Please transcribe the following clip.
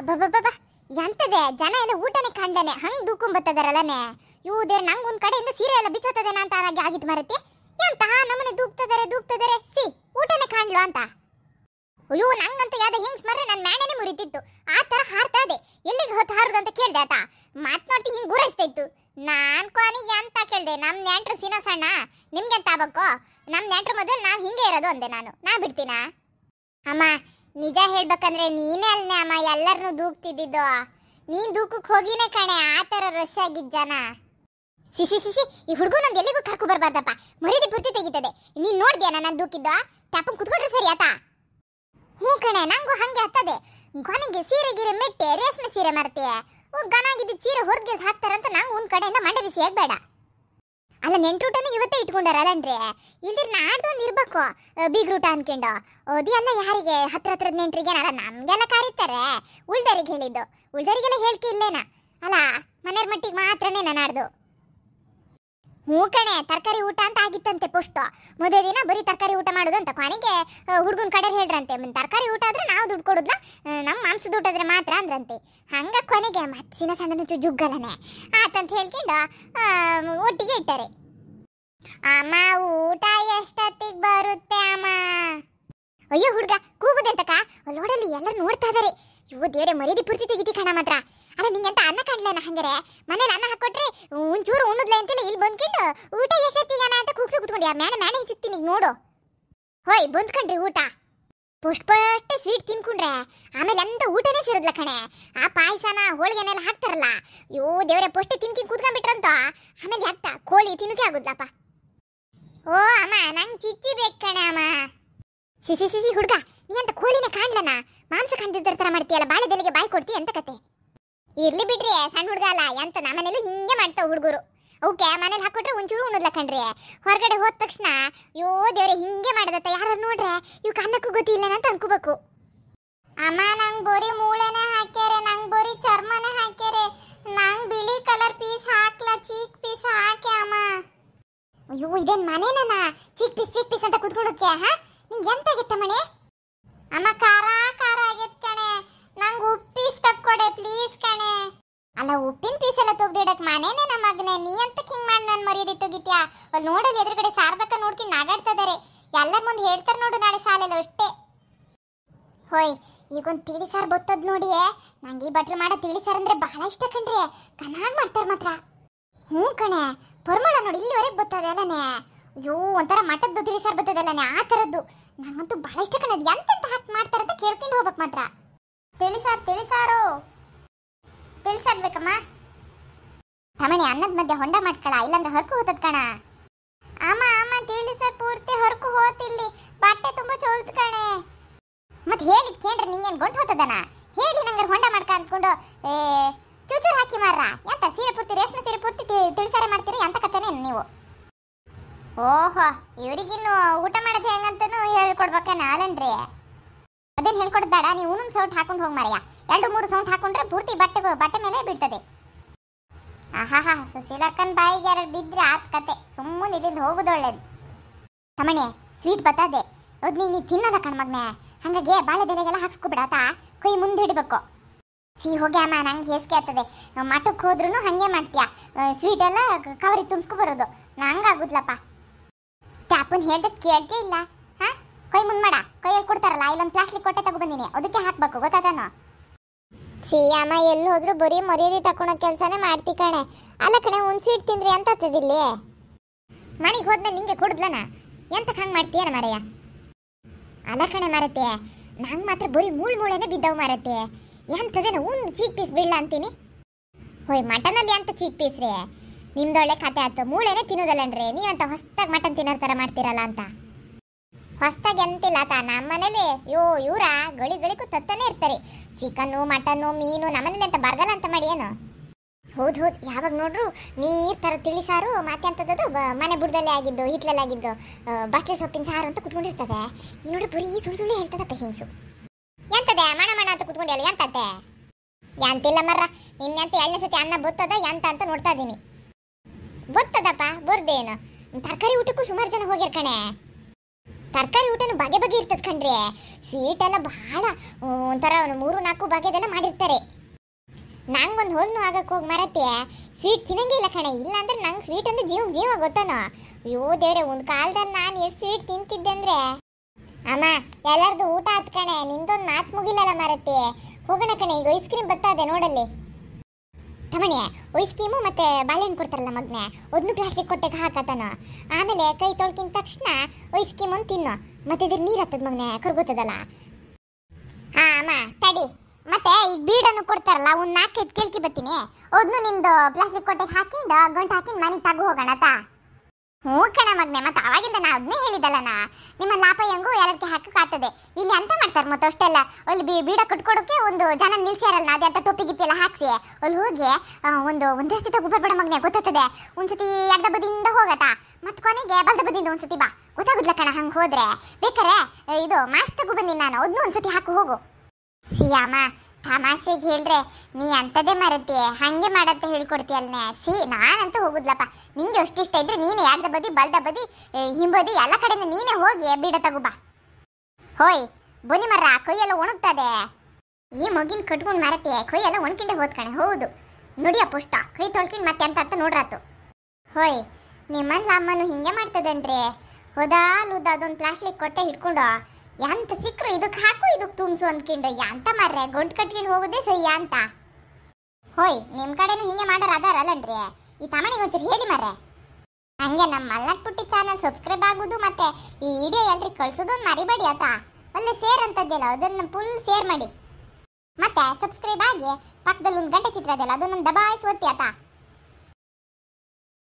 ಅಬ್ಬಬ್ಬಬ್ಬ ಎಂತದೆ ಜನ ಎಲ್ಲ ಊಟನೇ ಕಂಡನೆ ಹಂಗೆ ದೂಕೊಂಬತ್ತದರಲ್ಲನೆ ಇವು ದೇ ನಂಗೆ ಒಂದು ಕಡೆಯಿಂದ ಸೀರೆ ಎಲ್ಲ ಬಿಚ್ಚೋತದೇನ ಅಂತ ಹಾಗೆ ಆಗಿದ್ ಮರತಿ ಎಂತ ನಮ್ಮನೆ ದೂಕ್ತದರೆ ದೂಕ್ತದರೆ ಸಿ ಊಟನೇ ಕಾಣ್ಲು ಅಂತ ಅಯ್ಯೋ ನಂಗಂತ ಯಾವ ಹೆಂಗ್ ಮರ್ರೆ ನನ್ನ ಮ್ಯಾಣನೇ ಮುರಿತಿತ್ತು ಆ ತರ ಹಾರ್ತಾ ಇದೆ ಎಲ್ಲಿಗೆ ಹೊತ್ತು ಹಾರದು ಅಂತ ಕೇಳ್ದೆ ಆತ ಮಾತನಾಡ್ತಿ ಹಿಂಗೆ ಗುರೈಸ್ತಾ ಇತ್ತು ನಾನು ಕೊನೆಗೆ ಎಂತ ಕೇಳಿದೆ ನಮ್ಮ ನೆಂಟ್ರು ಸಿನ ಸಣ್ಣ ನಿಮ್ಗೆ ಆಗ್ಬೇಕು ನಮ್ಮ ನೆಂಟ್ರ ಮೊದಲು ನಾವು ಹಿಂಗೆ ಇರೋದು ಅಂದೆ ನಾನು ನಾ ಬಿಡ್ತೀನಾ ಅಮ್ಮ ನಿಜ ಹೇಳ್ಬೇಕಂದ್ರೆ ನೀನೇ ಅಲ್ನೇ ಅಮ್ಮ ಎಲ್ಲರನ್ನೂ ದೂಕ್ತಿದ್ದಿದ್ದು ನೀನ್ ದೂಕಕ್ಕೆ ಹೋಗಿನೇ ಕಣೆ ಆ ಥರ ರಶ್ ಆಗಿದ್ದ ಜನ ಸಿಸಿ ಸಿಸಿ ಈ ನಂದು ಎಲ್ಲಿಗೂ ಕರ್ಕೊ ಬರಬಾರ್ದಪ್ಪ ಮರ್ಯಾದೆ ಪೂರ್ತಿ ತೆಗಿತದೆ ನೀನ್ ನೋಡ್ದ್ಯಾ ನಾನು ದೂಕಿದ್ದ ಟಪ್ಪ ಕುತ್ಕೊಂಡ್ರೆ ಸರಿ ಆತ ಹ್ಞೂ ಕಣೆ ನಂಗೂ ಹಂಗೆ ಹತ್ತದೆ ಕೊನೆಗೆ ಸೀರೆ ಗೀರೆ ಮೆಟ್ಟೆ ರೇಷ್ಮೆ ಸೀರೆ ಮರ್ತೀಯ ಗನಾಗಿದ್ದು ಚೀರೆ ಹೊರಗೆ ಹಾಕ್ತಾರಂತ ನಂಗೆ ಒಂದ್ ಕಡೆಯಿಂದ ಮಂಡೆ ಬಿಸಿ ಬೇಡ ಅಲ್ಲ ನೆಂಟೂಟನೂ ಇವತ್ತೇ ಇಟ್ಕೊಂಡಾರಲ್ಲನ್ರಿ ಇಲ್ದಿರ ಒಂದು ಇರ್ಬೇಕು ಬೀಗ್ರೂಟ ಅನ್ಕೊಂಡು ಅಲ್ಲ ಯಾರಿಗೆ ಹತ್ರ ಹತ್ರದ ನೆಂಟ್ರಿಗೆ ಏನಾರ ನಮ್ಗೆಲ್ಲ ಕರೀತಾರೆ ಉಳ್ದರಿಗೆ ಹೇಳಿದ್ದು ಉಳ್ದರಿಗೆಲ್ಲ ಹೇಳ್ಕೆ ಇಲ್ಲೇನ ಅಲ್ಲ ಮನೆಯವ್ರ ಮಟ್ಟಿಗೆ ಮಾತ್ರನೇ ನಾಡ್ದು ಹ್ಞೂ ಕಣೆ ತರಕಾರಿ ಊಟ ಅಂತ ಆಗಿತ್ತಂತೆ ಪುಷ್ಟು ಮೊದಲ ದಿನ ಬರೀ ತರಕಾರಿ ಊಟ ಮಾಡೋದು ಅಂತ ಕೊನೆಗೆ ಹುಡುಗನ ಕಡೆ ಹೇಳ್ರಂತೆ ತರಕಾರಿ ಊಟ ಆದ್ರೆ ನಾವು ದುಡ್ಡು ಕೊಡೋದ್ನ ನಮ್ಮ ಮಾಂಸದ ಊಟ ಆದ್ರೆ ಮಾತ್ರ ಅಂದ್ರಂತೆ ಹಂಗೆ ಕೊನೆಗೆ ಮತ್ತಿನ ಸಣ್ಣ ಜುಗ್ಗಲನೆ ಆತಂತ ಹೇಳ್ಕೊಂಡು ಒಟ್ಟಿಗೆ ಇಟ್ಟಾರೆ ಅಮ್ಮ ಊಟ ಎಷ್ಟೊತ್ತಿಗೆ ಬರುತ್ತೆ ಅಮ್ಮ ಅಯ್ಯೋ ಹುಡುಗ ಕೂಗುದೆ ಅಂತಕ ಎಲ್ಲ ನೋಡ್ತಾ ಇದಾರೆ ಇವು ದೇವ್ರೆ ಮರ್ಯಾದೆ ಪೂರ್ತಿ ತೆಗಿತಿ ಕಣ ಮಾತ್ರ ಅಲ್ಲ ನಿಂಗೆ ಅಂತ ಅನ್ನ ಕಾಣ್ಲನ ಹಂಗಾರೆ ಮನೇಲಿ ಅನ್ನ ಹಾಕೊಟ್ರೆ ಒಂಚೂರು ಉಣ್ಣದ್ಲೆ ಅಂತೇಳಿ ಇಲ್ಲಿ ಬಂದ್ಕೊಂಡು ಊಟ ಎಷ್ಟೊತ್ತಿಗೆ ಅಣ್ಣ ಅಂತ ಕೂಗ್ಸು ಕುತ್ಕೊಂಡು ಮ್ಯಾಣ ಮ್ಯಾಣ ಹೆಚ್ಚಿತ್ತೀನಿ ನೋಡು ಹೋಯ್ ಬಂದ್ಕೊಂಡ್ರಿ ಊಟ ಪುಷ್ಪ ಪುಷ್ಟೆ ಸ್ವೀಟ್ ತಿನ್ಕೊಂಡ್ರೆ ಆಮೇಲೆ ಎಂತ ಊಟನೇ ಸೇರಿದ್ಲ ಕಣೆ ಆ ಪಾಯಸನ ಹೋಳಿಗೆನೆಲ್ಲ ಹಾಕ್ತಾರಲ್ಲ ಅಯ್ಯೋ ದೇವ್ರೆ ಪುಷ್ಟಿ ತಿನ್ಕಿ ಕೂತ್ಕೊಂಡ್ಬಿಟ್ರಂತ ಆಮೇಲೆ ಹಾಕ್ತಾ ಕೋಳಿ ತಿನ್ನೋಕೆ ಆಗುದ್ಲಪ್ಪ ಓ ಅಮ್ಮ ನಂಗ್ ಚಿಚ್ಚಿ ಬೇಕು ಕಣೆ ಅಮ್ಮ ಸಿಸಿ ಸಿಸಿ ಹುಡುಗ ನೀ ಅಂತ ಕೋಳಿನ ಕಾಣ್ಲನ ಮಾಂಸ ಕಂಡಿದ್ದರ ತರ ಮಾಡ್ತೀಯಲ್ಲ ಬಾಳೆದೆಲೆಗೆ ಬಾಯಿ ಕೊಡ್ತಿ ಅಂತ ಕತೆ ಇರ್ಲಿ ಬಿಡ್ರಿ ಸಣ್ಣ ಹುಡುಗ ಅಲ್ಲ ಎಂತ ಮನೇಲಿ ಹಿಂಗೆ ಮಾಡ್ತಾವ ಹುಡುಗರು ಓಕೆ ಮನೇಲಿ ಹಾಕೊಟ್ರೆ ಒಂಚೂರು ಉಣ್ಣದ್ಲ ಕಣ್ರಿ ಹೊರಗಡೆ ಹೋದ ತಕ್ಷಣ ಯೋ ದೇವ್ರೆ ಹಿಂಗೆ ಮಾಡದತ್ತ ಯಾರು ನೋಡ್ರೆ ಇವ್ ಕನ್ನಕ್ಕೂ ಗೊತ್ತಿಲ್ಲ ಅಂತ ಅನ್ಕೋಬೇಕು ಅಮ್ಮ ನಂಗ್ ಬೋರಿ ಮೂಳೆನೆ ಹಾಕ್ಯಾರೆ ನಂಗ್ ಬೋರಿ ಚರ್ಮನೆ ಹಾಕ್ಯಾರೆ ನಂಗ್ ಬಿಳಿ ಕಲರ್ ಪೀಸ್ ಹಾಕ್ಲಾ ಚೀಕ್ ಪೀಸ್ ಹಾಕೆ ಅಮ್ಮ ಅಯ್ಯೋ ಇದೇನ್ ಮನೇನ ಚಿಕ್ ಪೀಸ್ ಚಿಕ್ ಪೀಸ್ ಅಂತ ಕುತ್ಕೊಡಕ್ಕೆ ಹಾ ನಿಂಗೆ ಎಂತ ಆಗಿತ್ತ ಮಣಿ ಅಮ್ಮ ಖಾರ ಖಾರ ಆಗೈತ್ ಕಣೆ ನಂಗೆ ಉಪ್ಪೀಸ್ ತಕ್ಕೊಡೆ ಪ್ಲೀಸ್ ಕಣೆ ಅಲ್ಲ ಉಪ್ಪಿನ ಪೀಸ್ ಎಲ್ಲ ತೆಗ್ದಿಡಕ್ ಮನೇನೆ ನಮ್ಮ ಮಗನೆ ನೀ ಅಂತ ಹಿಂಗ್ ಮಾಡ್ ನನ್ ಮರ್ಯಾದೆ ತೆಗಿತ್ಯಾ ಅಲ್ಲಿ ನೋಡಲ್ಲಿ ಎದುರುಗಡೆ ಸಾರ್ದಕ್ಕ ನೋಡ್ಕೊಂಡು ನಾಗಾಡ್ತಾ ಇದಾರೆ ಎಲ್ಲರ ಮುಂದೆ ಹೇಳ್ತಾರೆ ನೋಡು ನಾಳೆ ಸಾಲಲ್ಲ ಅಷ್ಟೇ ಹೋಯ್ ಈಗೊಂದು ತಿಳಿ ಸಾರ್ ಬೊತ್ತದ್ ನೋಡಿ ನಂಗೆ ಈ ಭಟ್ರು ಮಾಡೋ ತಿಳಿ ಸಾರ್ ಅಂದ್ರೆ ಬಹಳ ಇಷ್ಟ ಕಣ್ರಿ ಕನಾಗ್ ಮಾಡ್ತಾರೆ ಮಾತ್ರ ಹ್ಞೂ ಕಣೆ ಪರ್ಮಳ ನೋಡಿ ಇಲ್ಲಿವರೆಗೆ ಬರ್ತದೆ ಅಲ್ಲನೇ ಅಯ್ಯೋ ಒಂಥರ ಮಠದ್ದು ತಿಳಿಸಾರು ಬರ್ತದೆ ಅಲ್ಲನೇ ಆ ಥರದ್ದು ನಂಗಂತೂ ಭಾಳ ಇಷ್ಟ ಕಣದು ಎಂತೆಂತ ಹಾಕಿ ಮಾಡ್ತಾರೆ ಅಂತ ಕೇಳ್ಕೊಂಡು ಹೋಗ್ಬೇಕು ಮಾತ್ರ ತಿಳಿಸಾರು ತಿಳಿಸಾರು ತಿಳಿಸಾರ್ಬೇಕಮ್ಮ ತಮಣಿ ಅನ್ನದ ಮಧ್ಯೆ ಹೊಂಡ ಮಾಡ್ಕಳ ಇಲ್ಲಾಂದ್ರೆ ಹರ್ಕು ಹೋತದ್ ಕಣ ಅಮ್ಮ ತಿಳಿ ತಿಳಿಸಾರ್ ಪೂರ್ತಿ ಹರ್ಕು ಹೋತಿಲ್ಲಿ ಬಟ್ಟೆ ತುಂಬಾ ಚೋಲ್ತು ಕಣೆ ಮತ್ತೆ ಹೇಳಿದ್ ಕೇಳ್ರಿ ನಿಂಗೇನು ಗೊಟ್ಟು ಹೋತದನ ಹೇಳಿ ನಂಗಾರ ಹೊಂಡ ಮಾಡ್ಕ ಅಂದ್ಕೊಂಡು ಏ ಚೂಚೂರ್ ಹಾಕಿ ಮಾರ ಎಂತ ಸೀರೆ ಪೂರ್ತಿ ರೇಷ್ಮೆ ಸೀರೆ ಪೂರ್ತಿ ತಿಳಿಸಾರೆ ಮಾಡ್ತೀರಿ ಎಂತ ಕಥೆನೇ ನೀವು ಓಹೋ ಇವರಿಗಿನ್ನು ಊಟ ಮಾಡೋದು ಹೆಂಗಂತನೂ ಹೇಳ್ಕೊಡ್ಬೇಕ ನಾಲನ್ರಿ ಅದೇನು ಹೇಳ್ಕೊಡೋದು ಬೇಡ ನೀವು ಉಣುನ್ ಸೌಂಟ್ ಹಾಕೊಂಡು ಹೋಗಿ ಮಾರಿಯ ಎರಡು ಮೂರು ಸೌಂಟ್ ಹಾಕೊಂಡ್ರೆ ಪೂರ್ತಿ ಬಟ್ಟೆ ಬಟ್ಟೆ ಮೇಲೆ ಬೀಳ್ತದೆ ಆಹಾಹಾ ಸುಶೀಲಕ್ಕನ ಬಾಯಿಗೆ ಎರಡು ಬಿದ್ದರೆ ಆತ್ ಕತೆ ಸುಮ್ಮನೆ ಇಲ್ಲಿಂದ ಹೋಗೋದು ಒಳ್ಳೇದು ತಮಣೆ ಸ್ವೀಟ್ ಬತ್ತದೆ ನೀ ನೀನು ತಿನ್ನಲ್ಲ ಕಣ್ಮಗ್ನೆ ಹಂಗಾಗಿ ಬಾಳೆದೆಲೆಗೆಲ್ಲ ಹಾಕ್ಸ್ಕೊಬಿಡ ಆತ ಕೈ ಮುಂದೆ ಹಿಡಬೇಕು ಸಿಹಿ ಹೋಗ್ಯಾಮ ನಂಗೆ ಹೇಸಿಗೆ ಆಗ್ತದೆ ಮಠಕ್ಕೆ ಹೋದ್ರೂ ಹಂಗೆ ಮಾಡ್ತೀಯ ಸ್ವೀಟ್ ಎಲ್ಲ ಕವರಿ ತುಂಬಿಸ್ಕೊ ಬರೋದು ನಂಗೆ ಆಗುದ್ಲಪ್ಪ ಟ್ಯಾಪನ್ ಹೇಳ್ದಷ್ಟು ಕೇಳ್ತೇ ಇಲ್ಲ ಹಾ ಕೈ ಮುಂದೆ ಮಾಡ ಕೈಯಲ್ಲಿ ಕೊಡ್ತಾರಲ್ಲ ಇಲ್ಲೊಂದು ಪ್ಲಾಸ್ಟಿಕ್ ಕೊಟ್ಟೆ ತಗೊಬಂದಿನಿ ಅದಕ್ಕೆ ಹಾಕ್ಬೇಕು ಗೊತ್ತಾಗನೋ ಸಿ ಅಮ್ಮ ಎಲ್ಲಿ ಹೋದ್ರು ಬರೀ ಮರ್ಯಾದೆ ತಕೊಳೋ ಕೆಲಸನೇ ಮಾಡ್ತಿ ಕಣೆ ಅಲ್ಲ ಕಣೆ ಒಂದು ಸ್ವೀಟ್ ತಿಂದ್ರಿ ಎಂತ ಇಲ್ಲಿ ಮನೆಗೆ ಹೋದ್ಮೇಲೆ ನಿಂಗೆ ಕೊಡಿದ್ಲನ ಎಂತ ಹಂಗೆ ಮಾಡ್ತೀಯನ ಮರೆಯ ಅಲ್ಲ ಕಣೆ ಮರತೆ ನಂಗೆ ಮಾತ್ರ ಬರೀ ಮೂಳ್ ಮೂಳೆನೇ ಬಿದ್ದವು ಮರತೆ ಎಂಥದೇನು ಒಂದು ಚೀಕ್ ಪೀಸ್ ಬಿಡ್ಲಾ ಅಂತೀನಿ ಹೋಯ್ ಮಟನಲ್ಲಿ ಅಂತ ಚೀಕ್ ಪೀಸ್ ರೀ ನಿಮ್ದೊಳ್ಳೆ ಕತೆ ಆಯ್ತು ಮೂಳೆನೇ ನೀ ನೀವಂತ ಹೊಸ್ದಾಗಿ ಮಟನ್ ತಿನ್ನೋ ಥರ ಮಾಡ್ತೀರಲ್ಲ ಅಂತ ಹೊಸದಾಗಿ ಅಂತಿಲ್ಲ ಆತ ನಮ್ಮ ಯೋ ಇವರ ಗಳಿ ಗಳಿಗೂ ತತ್ತನೇ ಇರ್ತಾರೆ ಚಿಕನ್ನು ಮಟನ್ನು ಮೀನು ನಮ್ಮನೇಲಿ ಅಂತ ಬರ್ಗಲ್ಲ ಅಂತ ಮಾಡಿ ಏನು ಹೌದು ಹೌದು ಯಾವಾಗ ನೋಡ್ರು ನೀರು ಥರ ತಿಳಿಸಾರು ಮಾತೆ ಅಂತದ್ದು ಮನೆ ಬುಡದಲ್ಲೇ ಆಗಿದ್ದು ಹಿತ್ಲಲ್ಲಿ ಆಗಿದ್ದು ಸೊಪ್ಪಿನ ಸಾರು ಅಂತ ಕುತ್ಕೊಂಡಿರ್ತದೆ ಈ ನೋಡ್ರಿ ಬರೀ ಸುಳ್ಳು ಸುಳ್ಳು ಹೇಳ್ತದಪ್ಪ ಪೇಷನ್ಸು ಕುತ್ಕೊಂಡು ಎಲ್ಲ ಎಂತಂತೆ ಎಂತಿಲ್ಲ ಮರ್ರ ನಿನ್ನೆಂತ ಎರಡನೇ ಸತಿ ಅನ್ನ ಬುತ್ತದ ಎಂತ ಅಂತ ನೋಡ್ತಾ ಇದ್ದೀನಿ ಬುತ್ತದಪ್ಪ ಬುರ್ದೇನು ತರಕಾರಿ ಊಟಕ್ಕೂ ಸುಮಾರು ಜನ ಹೋಗಿರ್ ಕಣೆ ತರಕಾರಿ ಊಟನು ಬಗೆ ಬಗೆ ಇರ್ತದ ಕಣ್ರಿ ಸ್ವೀಟ್ ಎಲ್ಲ ಬಹಳ ಒಂಥರ ಮೂರು ನಾಲ್ಕು ಬಗೆದೆಲ್ಲ ಮಾಡಿರ್ತಾರೆ ನಂಗೊಂದು ಹೋಲ್ನು ಆಗಕ್ಕೆ ಹೋಗಿ ಮರತ್ತೆ ಸ್ವೀಟ್ ತಿನ್ನಂಗೆ ಇಲ್ಲ ಕಣೆ ಇಲ್ಲ ಅಂದ್ರೆ ನಂಗೆ ಸ್ವೀಟ್ ಅಂದ್ರೆ ಜೀವ ಜೀವ ಗೊತ್ತನೋ ಅಯ್ಯೋ ದೇವ್ರೆ ಒಂದು ಕಾಲದಲ್ಲಿ ನಾನು ಎಷ್ಟು ಸ್ವೀಟ್ ತಿಂತಿದ್ದೆ ಅಂದ್ರೆ ಅಮ್ಮ ಎಲ್ಲಾರ್ದು ಊಟ ಆತ್ ಕಣೆ ನಿಂದೊಂದು ಮಾತು ಮುಗಿಲಲ್ಲ ಮಾರತ್ತೆ ಹೋಗಣ ಕಣೆ ಈಗ ಐಸ್ ಕ್ರೀಮ್ ಬರ್ತಾ ನೋಡಲ್ಲಿ ತಮಣಿ ಐಸ್ ಕ್ರೀಮು ಮತ್ತೆ ಬಾಳೆಹಣ್ಣು ಕೊಡ್ತಾರಲ್ಲ ಮಗ್ನೆ ಒಂದು ಪ್ಲಾಸ್ಟಿಕ್ ಕೊಟ್ಟೆ ಹಾಕತಾನು ಆಮೇಲೆ ಕೈ ತೊಳ್ಕಿನ ತಕ್ಷಣ ಐಸ್ ಕ್ರೀಮ್ ಒಂದು ತಿನ್ನು ಮತ್ತೆ ಇದ್ರ ನೀರು ಹತ್ತದ ಮಗ್ನೆ ಕರ್ಗೋತದಲ್ಲ ಹಾ ಅಮ್ಮ ತಡಿ ಮತ್ತೆ ಈಗ ಬೀಡನ್ನು ಕೊಡ್ತಾರಲ್ಲ ಒಂದು ನಾಲ್ಕೈದು ಕೇಳ್ಕಿ ಬರ್ತೀನಿ ಒದ್ನು ನಿಂದು ಪ್ಲಾಸ್ಟಿಕ್ ಕೊಟ್ಟೆಗೆ ಹಾಕಿಂಡು ಗಂಟು ಹಾಕಿಂದು ಮನೆಗೆ ತಗೋ ಹೋಗೋಣ ಹ್ಞೂ ಕಣ ಮಗ್ನೆ ಮತ್ತೆ ಅವಾಗಿಂದ ನಾ ಅದನ್ನೇ ನಾ ನಿಮ್ಮ ಲಾಪ ಹೆಂಗೂ ಎಲ್ಲಕ್ಕೆ ಕಾತದೆ ಇಲ್ಲಿ ಅಂತ ಮಾಡ್ತಾರೆ ಮತ್ತೆ ಅಷ್ಟೆಲ್ಲ ಅಲ್ಲಿ ಬಿ ಬೀಡ ಕಟ್ಕೊಡೋಕೆ ಒಂದು ಜನ ನಿಲ್ಸ್ಯಾರಲ್ಲ ಅದೇ ಅಂತ ಟೋಪಿ ಗಿಪ್ಪಿ ಎಲ್ಲ ಹಾಕ್ಸಿ ಅಲ್ಲಿ ಹೋಗಿ ಒಂದು ಒಂದೇ ಸತಿ ತಗೋಬರ್ಬೇಡ ಮಗ್ನೆ ಗೊತ್ತಾಗ್ತದೆ ಒಂದ್ಸತಿ ಅರ್ಧ ಬದಿಯಿಂದ ಹೋಗತ್ತ ಮತ್ತೆ ಕೊನೆಗೆ ಬಲ್ದ ಬದಿಯಿಂದ ಒಂದ್ಸತಿ ಬಾ ಗೊತ್ತಾಗುದಿಲ್ಲ ಕಣ ಹಂಗೆ ಹೋದ್ರೆ ಬೇಕಾರೆ ಇದು ಮಾಸ್ತ ತಗೋ ನಾನು ಅದನ್ನು ಒಂದ್ಸತಿ ಹಾಕು ಹೋಗು ಸಿಯಾಮ ತಮಾಷೆಗೆ ಹೇಳ್ರೆ ನೀ ಅಂಥದ್ದೇ ಮರತೀಯ ಹಾಗೆ ಮಾಡಂತ ಹೇಳ್ಕೊಡ್ತೀಯಲ್ನೇ ಸಿ ನಾನಂತೂ ಹೋಗುದ್ಲಪ್ಪ ನಿಂಗೆ ಇಷ್ಟ ಇದ್ರೆ ನೀನು ಯಾರ್ದ ಬದಿ ಬಲ್ದ ಬದಿ ಹಿಂಬದಿ ಎಲ್ಲ ಕಡೆಯಿಂದ ನೀನೇ ಹೋಗಿ ತಗೋ ತಗೋಬಾ ಹೋಯ್ ಬುನಿ ಮರ ಕೊಯ್ಯೆಲ್ಲ ಒಣಗ್ತದೆ ಈ ಮಗಿನ ಕಟ್ಕೊಂಡು ಮರತೀಯ ಕೊಯ್ಯೆಲ್ಲ ಒಣಕಿಂಡೆ ಹೋದ್ಕಣೆ ಹೌದು ನುಡಿಯ ಪುಷ್ಟ ಕೈ ತೊಳ್ಕೊಂಡು ಮತ್ತೆ ಅಂತ ಅಂತ ನೋಡ್ರಾತು ಹೋಯ್ ನಿಮ್ಮನ್ ಅಮ್ಮನು ಹಿಂಗೆ ಮಾಡ್ತದೇನ್ರಿ ಹೋದಾಲುದ ಅದೊಂದು ಪ್ಲಾಸ್ಟಿಕ್ ಕೊಟ್ಟೆ ಹಿಡ್ಕೊಂಡು ಯಾಂತ ಸಿಕ್ಕರು ಇದಕ್ಕೆ ಹಾಕು ಇದಕ್ಕೆ ತುಂಬಿಸು ಅನ್ಕೊಂಡು ಯಾಂತ ಮಾರ್ರೆ ಗೊಂಟ್ ಕಟ್ಕೊಂಡು ಹೋಗೋದೇ ಸರಿ ಅಂತ ಹೋಯ್ ನಿಮ್ಮ ಕಡೆನೂ ಹಿಂಗೆ ಮಾಡೋರು ಅದಾರಲ್ಲನ್ರಿ ಈ ತಮಣಿಗೆ ಒಂಚೂರು ಹೇಳಿ ಮಾರ್ರೆ ಹಂಗೆ ನಮ್ಮ ಮಲ್ನಾಡ್ ಪುಟ್ಟಿ ಚಾನಲ್ ಸಬ್ಸ್ಕ್ರೈಬ್ ಆಗೋದು ಮತ್ತೆ ಈ ವಿಡಿಯೋ ಎಲ್ರಿಗೆ ಕಳ್ಸೋದು ಮರಿಬೇಡಿ ಆತ ಅಲ್ಲೇ ಸೇರ್ ಅಂತದ್ದೆಲ್ಲ ಅದನ್ನು ಫುಲ್ ಸೇರ್ ಮಾಡಿ ಮತ್ತೆ ಸಬ್ಸ್ಕ್ರೈಬ್ ಆಗಿ ಪಕ್ಕದಲ್ಲಿ ಒಂದು ಗಂಟೆ ಚಿತ್ರ ಅದೆಲ್ಲ ಅದನ್ನು ದಬಾಯಿಸಿ ಒತ್ತಿ